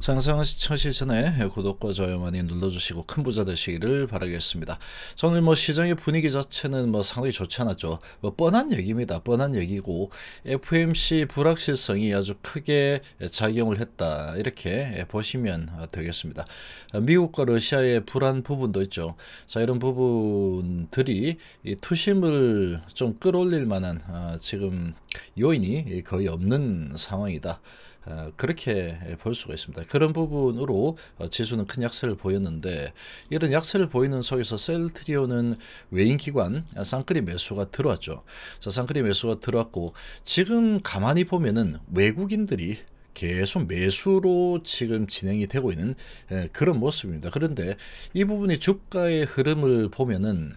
상상은 시청하시기 전에 구독과 좋아요 많이 눌러주시고 큰 부자 되시기를 바라겠습니다. 자, 오늘 뭐 시장의 분위기 자체는 뭐 상당히 좋지 않았죠. 뭐 뻔한 얘기입니다. 뻔한 얘기고 FMC 불확실성이 아주 크게 작용을 했다 이렇게 보시면 되겠습니다. 미국과 러시아의 불안 부분도 있죠. 자 이런 부분들이 투심을 좀 끌어올릴 만한 아, 지금 요인이 거의 없는 상황이다. 어, 그렇게 볼 수가 있습니다. 그런 부분으로 어, 지수는 큰 약세를 보였는데 이런 약세를 보이는 속에서 셀트리온은 외인기관 아, 쌍끌이 매수가 들어왔죠. 쌍끌이 매수가 들어왔고 지금 가만히 보면은 외국인들이 계속 매수로 지금 진행이 되고 있는 예, 그런 모습입니다. 그런데 이 부분이 주가의 흐름을 보면은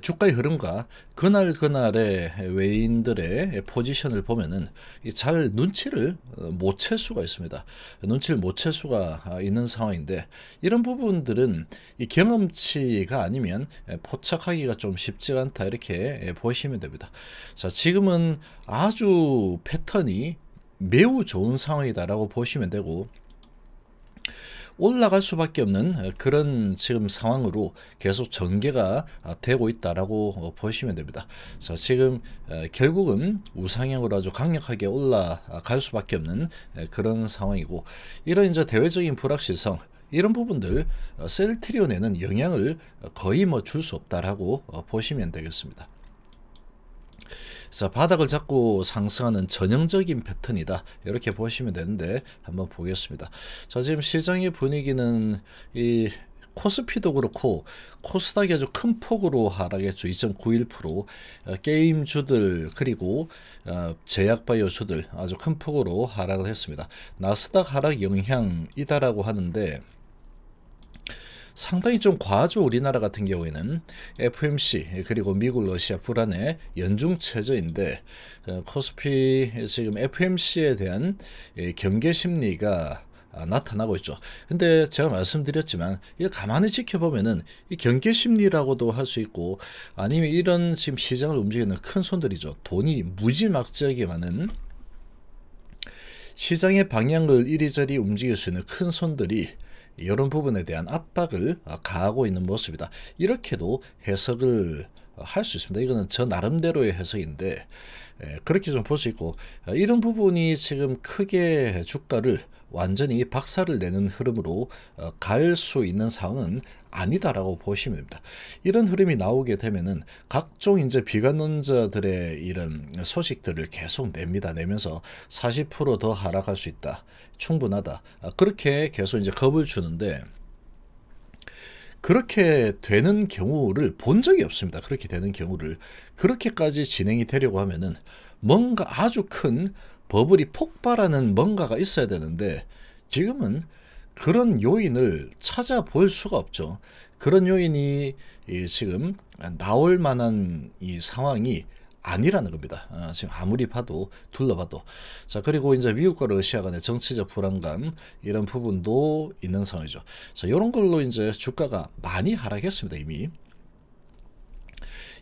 주가의 흐름과 그날 그날의 외인들의 포지션을 보면은 잘 눈치를 어, 못챌 수가 있습니다. 눈치를 못챌 수가 아, 있는 상황인데 이런 부분들은 경험치가 아니면 포착하기가 좀 쉽지 않다 이렇게 보시면 됩니다. 자 지금은 아주 패턴이 매우 좋은 상황이다라고 보시면 되고 올라갈 수밖에 없는 어, 그런 지금 상황으로 계속 전개가 아, 되고 있다라고 어, 보시면 됩니다. 자, 지금 어, 결국은 우상향으로 아주 강력하게 올라갈 수밖에 없는 그런 상황이고 이런 이제 대외적인 불확실성 이런 부분들 셀트리온에는 영향을 거의 뭐 줄 수 없다라고 보시면 되겠습니다. 그 바닥을 잡고 상승하는 전형적인 패턴이다. 이렇게 보시면 되는데 한번 보겠습니다. 자 지금 시장의 분위기는 이 코스피도 그렇고 코스닥이 아주 큰 폭으로 하락했죠. 2.91% 어, 게임주들 그리고 어, 제약바이오주들 아주 큰 폭으로 하락을 했습니다. 나스닥 하락 영향이다라고 하는데 상당히 좀 과하죠. 우리나라 같은 경우에는 FMC 그리고 미국, 러시아, 불안의 연중 체제인데 어, 코스피 지금 FMC에 대한 예, 경계 심리가 아, 나타나고 있죠. 근데 제가 말씀드렸지만 이거 가만히 지켜보면은 이 경계 심리라고도 할 수 있고 아니면 이런 지금 시장을 움직이는 큰 손들이죠. 돈이 무지막지하게 많은 시장의 방향을 이리저리 움직일 수 있는 큰 손들이 이런 부분에 대한 압박을 어, 가하고 있는 모습이다. 이렇게도 해석을 어, 할수 있습니다. 이거는 저 나름대로의 해석인데 그렇게 좀 볼 수 있고 어, 이런 부분이 지금 크게 주가를 완전히 박살을 내는 흐름으로 어, 갈수 있는 상황은 아니다라고 보시면 됩니다. 이런 흐름이 나오게 되면은 각종 이제 비관론자들의 이런 소식들을 계속 냅니다. 내면서 40%더 하락할 수 있다. 충분하다. 아, 그렇게 계속 이제 겁을 주는데 그렇게 되는 경우를 본 적이 없습니다. 그렇게 되는 경우를 그렇게까지 진행이 되려고 하면은 뭔가 아주 큰 버블이 폭발하는 뭔가가 있어야 되는데 지금은 그런 요인을 찾아볼 수가 없죠. 그런 요인이 지금 나올 만한 이 상황이 아니라는 겁니다. 아, 지금 아무리 봐도 둘러봐도 자 그리고 이제 미국과 러시아 간의 정치적 불안감 이런 부분도 있는 상황이죠. 자 이런 걸로 이제 주가가 많이 하락했습니다 이미.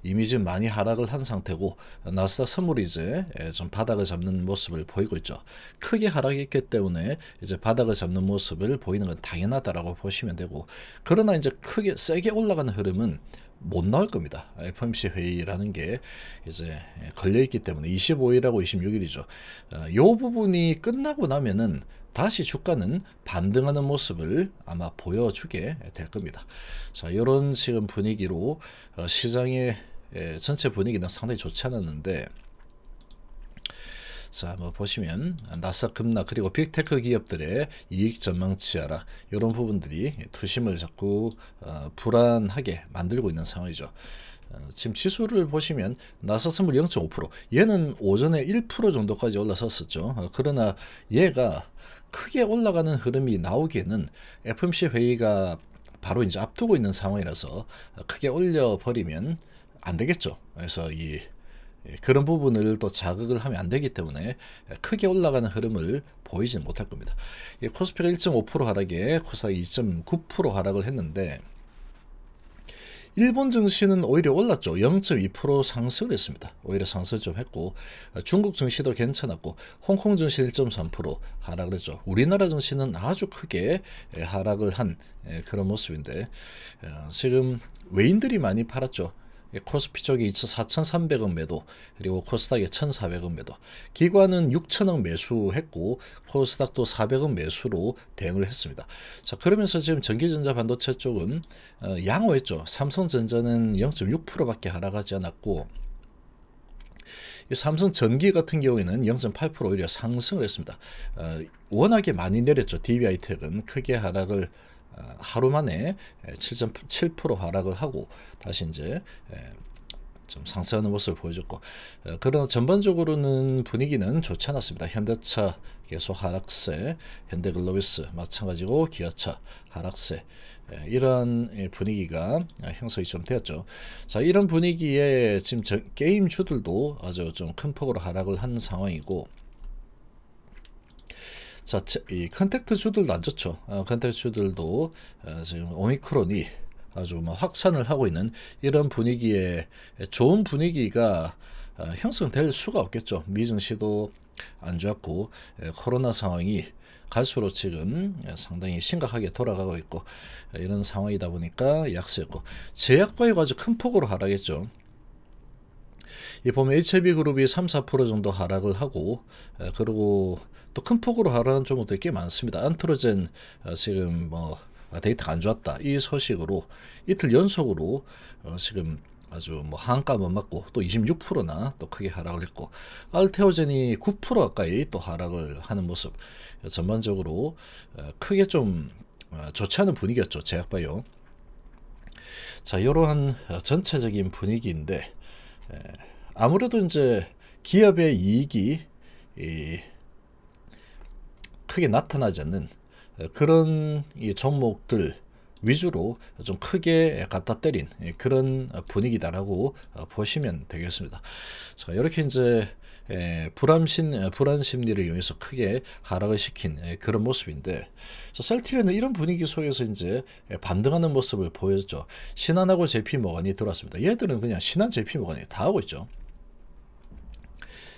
이미 지금 많이 하락을 한 상태고 나스닥 선물이 이제 예, 좀 바닥을 잡는 모습을 보이고 있죠. 크게 하락했기 때문에 이제 바닥을 잡는 모습을 보이는 건 당연하다라고 보시면 되고 그러나 이제 크게 세게 올라가는 흐름은 못 나올 겁니다. FOMC 회의라는 게 이제 걸려있기 때문에 25일하고 26일이죠. 이 어, 부분이 끝나고 나면은 다시 주가는 반등하는 모습을 아마 보여주게 될 겁니다. 자, 이런 지금 분위기로 어, 시장의 예, 전체 분위기는 상당히 좋지 않았는데 자, 뭐 보시면 나사 급락 그리고 빅테크 기업들의 이익 전망치 하락 이런 부분들이 투심을 자꾸 어, 불안하게 만들고 있는 상황이죠. 어, 지금 지수를 보시면 나사선물0.5% 얘는 오전에 1% 정도까지 올라섰었죠. 어, 그러나 얘가 크게 올라가는 흐름이 나오기에는 FMC 회의가 바로 이제 앞두고 있는 상황이라서 크게 올려버리면 안 되겠죠. 그래서 이 예, 그런 부분을 또 자극을 하면 안 되기 때문에 크게 올라가는 흐름을 보이지 못할 겁니다. 코스피가 1.5% 하락에 코스닥 2.9% 하락을 했는데 일본 증시는 오히려 올랐죠. 0.2% 상승을 했습니다. 오히려 상승을 좀 했고 중국 증시도 괜찮았고 홍콩 증시는 1.3% 하락을 했죠. 우리나라 증시는 아주 크게 예, 하락을 한 예, 그런 모습인데 어, 지금 외인들이 많이 팔았죠. 예, 코스피 쪽이 4,300원 매도 그리고 코스닥이 1,400원 매도 기관은 6,000원 매수했고 코스닥도 400원 매수로 대응을 했습니다. 자 그러면서 지금 전기전자 반도체 쪽은 어, 양호했죠. 삼성전자는 0.6%밖에 하락하지 않았고 삼성 전기 같은 경우에는 0.8% 오히려 상승을 했습니다. 어, 워낙에 많이 내렸죠. DBI텍은 크게 하락을 하루 만에 7.7% 예, 하락을 하고 다시 이제 예, 좀 상승하는 모습을 보여줬고 어, 그러나 전반적으로는 분위기는 좋지 않았습니다. 현대차 계속 하락세, 현대글로비스 마찬가지고 기아차 하락세 예, 이런 분위기가 아, 형성이 좀 되었죠. 자 이런 분위기에 지금 게임주들도 아주 좀 큰 폭으로 하락을 한 상황이고 자이 컨택트 주들도 안 좋죠. 어, 컨택트 주들도 어, 지금 오미크론이 아주 확산을 하고 있는 이런 분위기에 좋은 분위기가 어, 형성될 수가 없겠죠. 미증시도 안 좋았고 코로나 상황이 갈수록 지금 상당히 심각하게 돌아가고 있고 이런 상황이다 보니까 약세고제약바이 아주 큰 폭으로 하락했죠. 이 보면 HB 그룹이 3, 4% 정도 하락을 하고 그리고 또큰 폭으로 하라는 종목들이 꽤 많습니다. 안트로젠 어, 지금 뭐 데이터가 안 좋았다 이 소식으로 이틀 연속으로 어, 지금 아주 뭐 한가 못 맞고 또 26%나 또 크게 하락을 했고 알테오젠이 9% 가까이 또 하락을 하는 모습 전반적으로 어, 크게 좀 좋지 않은 분위기였죠 제약바이오 자 이러한 전체적인 분위기인데 아무래도 이제 기업의 이익이 이 크게 나타나지 않는 어, 그런 종목들 위주로 좀 크게 갖다 때린 예, 그런 분위기다라고 어, 보시면 되겠습니다. 자, 이렇게 이제 예, 불안심, 어, 불안 심리를 이용해서 크게 하락을 시킨 예, 그런 모습인데 셀트리는 이런 분위기 속에서 이제 반등하는 모습을 보였죠. 신한하고 JP 모건이 들어왔습니다. 얘들은 그냥 신한 JP 모건이 다 하고 있죠.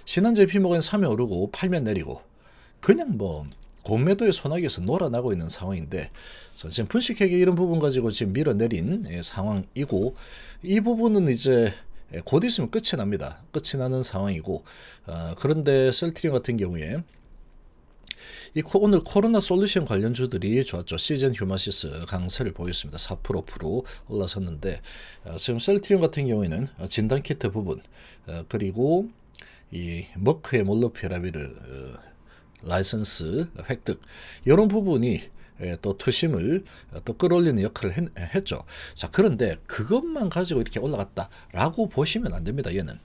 신한 JP 모건이 사면 오르고 팔면 내리고 그냥 뭐 공매도의 소나기에서 놀아나고 있는 상황인데 지금 분식회계 이런 부분 가지고 지금 밀어내린 예, 상황이고 이 부분은 이제 예, 곧 있으면 끝이 납니다. 끝이 나는 상황이고 어, 그런데 셀트리온 같은 경우에 이 코, 오늘 코로나 솔루션 관련주들이 좋았죠. 시즌 휴마시스 강세를 보였습니다. 4% 프로 올라섰는데 어, 지금 셀트리온 같은 경우에는 진단키트 부분 어, 그리고 이 머크의 몰로피라비를 어, 라이선스 획득 이런 부분이 예, 또 투심을 또 끌어올리는 역할을 했, 죠 자, 그런데 그것만 가지고 이렇게 올라갔다라고 보시면 안 됩니다. 얘는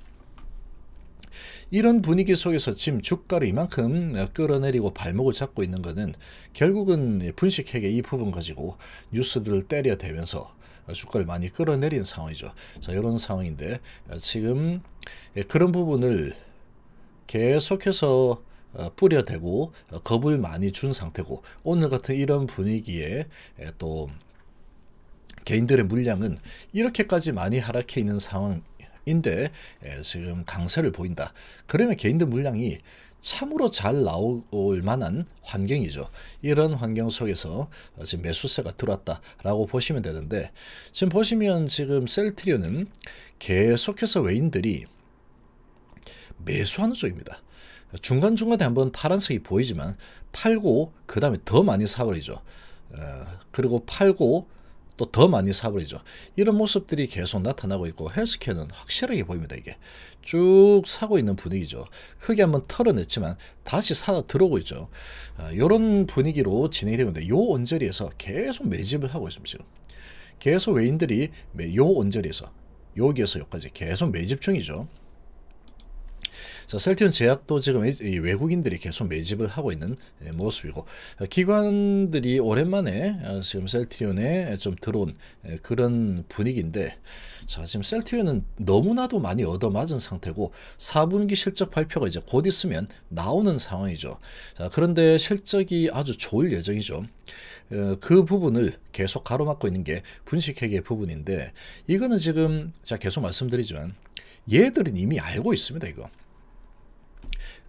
이런 분위기 속에서 지금 주가를 이만큼 끌어내리고 발목을 잡고 있는 것은 결국은 분식회계 이 부분 가지고 뉴스들을 때려대면서 주가를 많이 끌어내린 상황이죠. 자, 이런 상황인데 지금 예, 그런 부분을 계속해서 어, 뿌려대고 어, 겁을 많이 준 상태고 오늘 같은 이런 분위기에 또 개인들의 물량은 이렇게까지 많이 하락해 있는 상황인데 지금 강세를 보인다. 그러면 개인들 물량이 참으로 잘 나올 만한 환경이죠. 이런 환경 속에서 어, 지금 매수세가 들어왔다라고 보시면 되는데 지금 보시면 지금 셀트리온은 계속해서 외인들이 매수하는 쪽입니다. 중간중간에 한 번 파란색이 보이지만 팔고 그 다음에 더 많이 사버리죠. 어, 그리고 팔고 또 더 많이 사버리죠. 이런 모습들이 계속 나타나고 있고 헬스케어는 확실하게 보입니다. 이게 쭉 사고 있는 분위기죠. 크게 한 번 털어냈지만 다시 사 들어오고 있죠. 이런 어, 분위기로 진행이 되는데 요 언저리에서 계속 매집을 하고 있습니다. 지금. 계속 외인들이 요 언저리에서 여기에서 여기까지 계속 매집 중이죠. 그 셀티온 제약도 지금 외국인들이 계속 매집을 하고 있는 예, 모습이고 어, 기관들이 오랜만에 어, 지금 셀티온에 좀 들어온 예, 그런 분위기인데 자 지금 셀티온은 너무나도 많이 얻어맞은 상태고 4분기 실적 발표가 이제 곧 있으면 나오는 상황이죠. 자 그런데 실적이 아주 좋을 예정이죠. 어, 그 부분을 계속 가로막고 있는 게 분식회계 부분인데 이거는 지금 자 계속 말씀드리지만 얘들은 이미 알고 있습니다 이거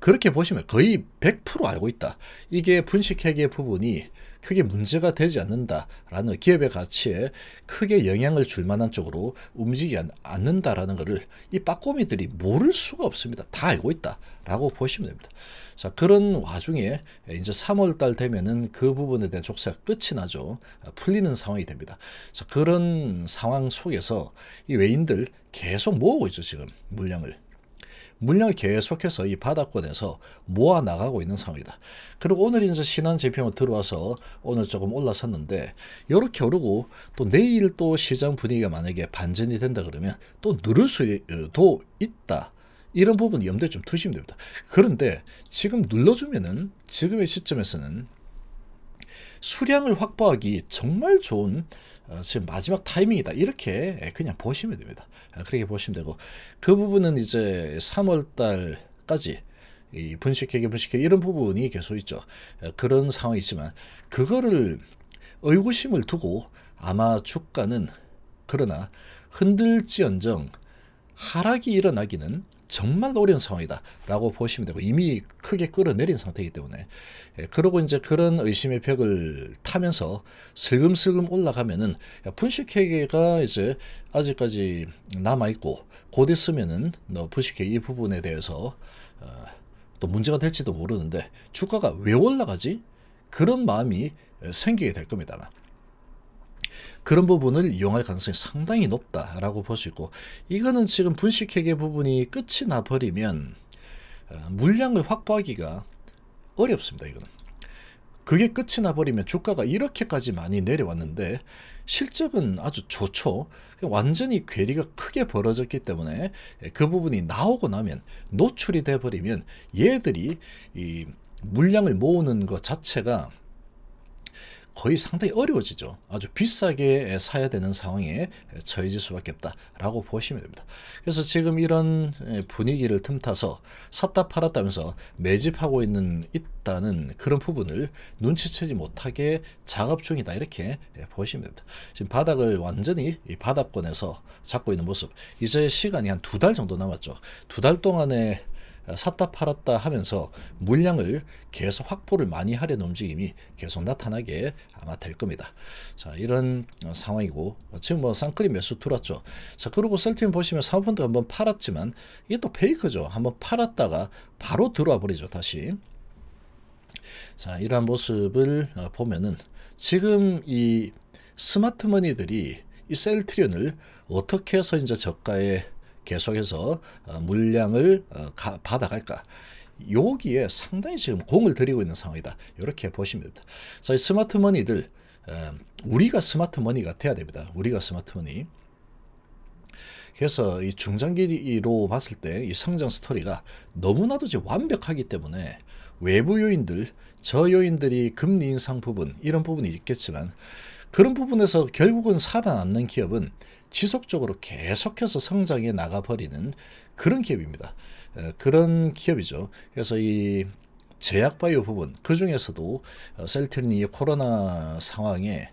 그렇게 보시면 거의 100% 알고 있다. 이게 분식회계 부분이 크게 문제가 되지 않는다라는 기업의 가치에 크게 영향을 줄 만한 쪽으로 움직이지 않는다라는 것을 이 빠꼬미들이 모를 수가 없습니다. 다 알고 있다라고 보시면 됩니다. 자 그런 와중에 이제 3월달 되면은 그 부분에 대한 족쇄가 끝이 나죠. 풀리는 상황이 됩니다. 자 그런 상황 속에서 이 외인들 계속 모으고 있죠 지금 물량을. 물량을 계속해서 이 바닥권에서 모아 나가고 있는 상황이다. 그리고 오늘 이제 신한 지표가 들어와서 오늘 조금 올라섰는데 이렇게 오르고 또 내일 또 시장 분위기가 만약에 반전이 된다 그러면 또 누를 수도 어, 있다. 이런 부분 염두에 좀 두시면 됩니다. 그런데 지금 눌러주면은 지금의 시점에서는 수량을 확보하기 정말 좋은 어, 지금 마지막 타이밍이다 이렇게 그냥 보시면 됩니다. 아, 그렇게 보시면 되고 그 부분은 이제 3월달까지 이 분식회계 분식회 이런 부분이 계속 있죠. 어, 그런 상황이지만 그거를 의구심을 두고 아마 주가는 그러나 흔들지언정 하락이 일어나기는 정말 어려운 상황이다라고 보시면 되고 이미 크게 끌어내린 상태이기 때문에 예, 그러고 이제 그런 의심의 벽을 타면서 슬금슬금 올라가면은 분식회계가 이제 아직까지 남아 있고 곧 있으면은 분식회계 이 부분에 대해서 어, 또 문제가 될지도 모르는데 주가가 왜 올라가지? 그런 마음이 어, 생기게 될겁니다 그런 부분을 이용할 가능성이 상당히 높다라고 보시고 이거는 지금 분식회계 부분이 끝이 나버리면 어, 물량을 확보하기가 어렵습니다. 이거는. 그게 끝이 나버리면 주가가 이렇게까지 많이 내려왔는데 실적은 아주 좋죠. 완전히 괴리가 크게 벌어졌기 때문에 예, 그 부분이 나오고 나면 노출이 돼버리면 얘들이 이 물량을 모으는 것 자체가 거의 상당히 어려워지죠. 아주 비싸게 사야 되는 상황에 처해질 수밖에 없다라고 보시면 됩니다. 그래서 지금 이런 예, 분위기를 틈타서 샀다 팔았다면서 매집하고 있는 있다는 그런 부분을 눈치채지 못하게 작업 중이다 이렇게 예, 보시면 됩니다. 지금 바닥을 완전히 바닥권에서 잡고 있는 모습 이제 시간이 한 두 달 정도 남았죠. 두 달 동안에 샀다 팔았다 하면서 물량을 계속 확보를 많이 하려는 움직임이 계속 나타나게 아마 될 겁니다. 자 이런 어, 상황이고 어, 지금 뭐 쌍크림 매수 들어왔죠. 자 그리고 셀트 보시면 사모펀드 한번 팔았지만 이게 또 페이크죠. 한번 팔았다가 바로 들어와 버리죠. 다시. 자 이러한 모습을 어, 보면은 지금 이 스마트머니들이 이 셀트리온을 어떻게 해서 이제 저가에 계속해서 어, 물량을 어, 받아갈까. 여기에 상당히 지금 공을 들이고 있는 상황이다. 이렇게 보시면 됩니다. 자, 스마트 머니들 어, 우리가 스마트 머니가 돼야 됩니다. 우리가 스마트 머니. 그래서 이 중장기로 봤을 때 이 성장 스토리가 너무나도 지금 완벽하기 때문에 외부 요인들, 저 요인들이 금리 인상 부분 이런 부분이 있겠지만 그런 부분에서 결국은 살아남는 기업은 지속적으로 계속해서 성장해 나가버리는 그런 기업입니다. 어, 그런 기업이죠. 그래서 이 제약바이오 부분 그 중에서도 어, 셀트리니 코로나 상황에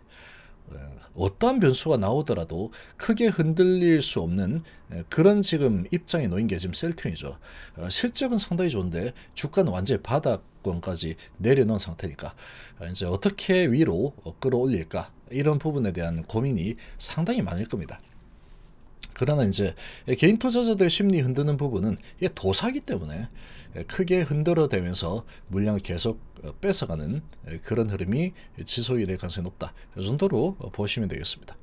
어, 어떠한 변수가 나오더라도 크게 흔들릴 수 없는 그런 지금 입장에 놓인 게 지금 셀트리니죠. 실적은 상당히 좋은데 주가는 완전히 바닥권까지 내려놓은 상태니까 이제 어떻게 위로 끌어올릴까 이런 부분에 대한 고민이 상당히 많을 겁니다. 그러나 이제 개인 투자자들 심리 흔드는 부분은 이게 도사기 때문에 크게 흔들어 대면서 물량을 계속 어, 뺏어가는 그런 흐름이 지속이 될 가능성이 높다. 이 정도로 어, 보시면 되겠습니다.